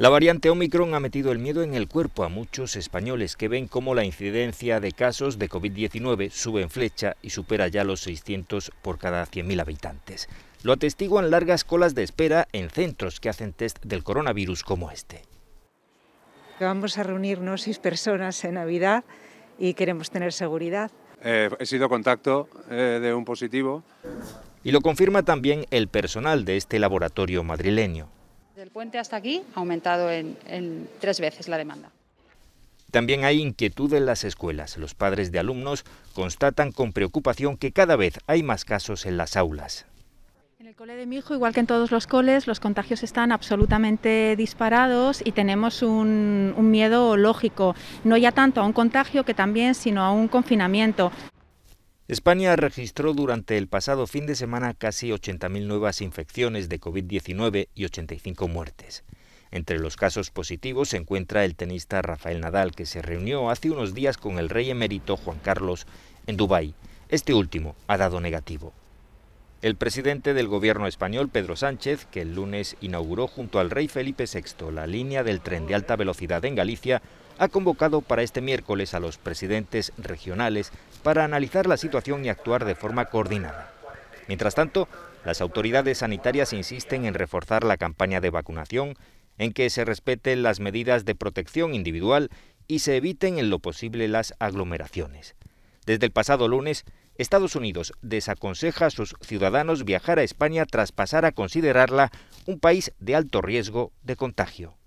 La variante Omicron ha metido el miedo en el cuerpo a muchos españoles que ven cómo la incidencia de casos de COVID-19 sube en flecha y supera ya los 600 por cada 100.000 habitantes. Lo atestiguan largas colas de espera en centros que hacen test del coronavirus como este. Vamos a reunirnos seis personas en Navidad y queremos tener seguridad. Eh, he sido contacto eh, de un positivo. Y lo confirma también el personal de este laboratorio madrileño. Desde el puente hasta aquí ha aumentado en, tres veces la demanda. También hay inquietud en las escuelas. Los padres de alumnos constatan con preocupación que cada vez hay más casos en las aulas. En el cole de mi hijo, igual que en todos los coles, los contagios están absolutamente disparados y tenemos un, un miedo lógico, no ya tanto a un contagio que también, sino a un confinamiento. España registró durante el pasado fin de semana casi 80.000 nuevas infecciones de COVID-19 y 85 muertes. Entre los casos positivos se encuentra el tenista Rafael Nadal, que se reunió hace unos días con el rey emérito Juan Carlos en Dubái. Este último ha dado negativo. El presidente del gobierno español, Pedro Sánchez, que el lunes inauguró junto al rey Felipe VI la línea del tren de alta velocidad en Galicia, ha convocado para este miércoles a los presidentes regionales para analizar la situación y actuar de forma coordinada. Mientras tanto, las autoridades sanitarias insisten en reforzar la campaña de vacunación, en que se respeten las medidas de protección individual y se eviten en lo posible las aglomeraciones. Desde el pasado lunes, Estados Unidos desaconseja a sus ciudadanos viajar a España tras pasar a considerarla un país de alto riesgo de contagio.